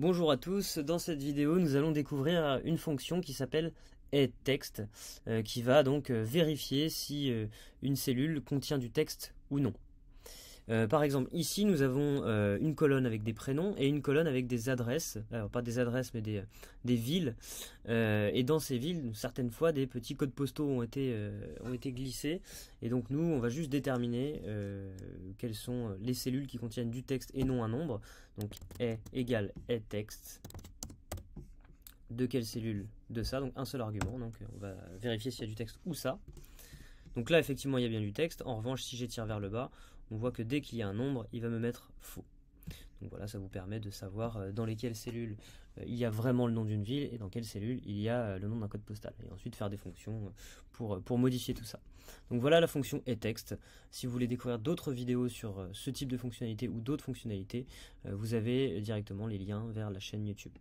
Bonjour à tous, dans cette vidéo nous allons découvrir une fonction qui s'appelle aidText, euh, qui va donc euh, vérifier si euh, une cellule contient du texte ou non. Euh, par exemple, ici, nous avons euh, une colonne avec des prénoms et une colonne avec des adresses. Alors, pas des adresses, mais des, euh, villes. et dans ces villes, certaines fois, des petits codes postaux ont été, ont été glissés. Et donc, nous, on va juste déterminer quelles sont les cellules qui contiennent du texte et non un nombre. Donc, est égale est texte. De quelle cellule De ça, donc un seul argument. Donc, on va vérifier s'il y a du texte ou ça. Donc là, effectivement, il y a bien du texte. En revanche, si j'étire vers le bas, on voit que dès qu'il y a un nombre, il va me mettre faux. Donc voilà, ça vous permet de savoir euh, dans lesquelles cellules euh, il y a vraiment le nom d'une ville et dans quelles cellules il y a euh, le nom d'un code postal. Et ensuite faire des fonctions pour, pour modifier tout ça. Donc voilà la fonction e texte. Si vous voulez découvrir d'autres vidéos sur ce type de fonctionnalité ou d'autres fonctionnalités, vous avez directement les liens vers la chaîne YouTube.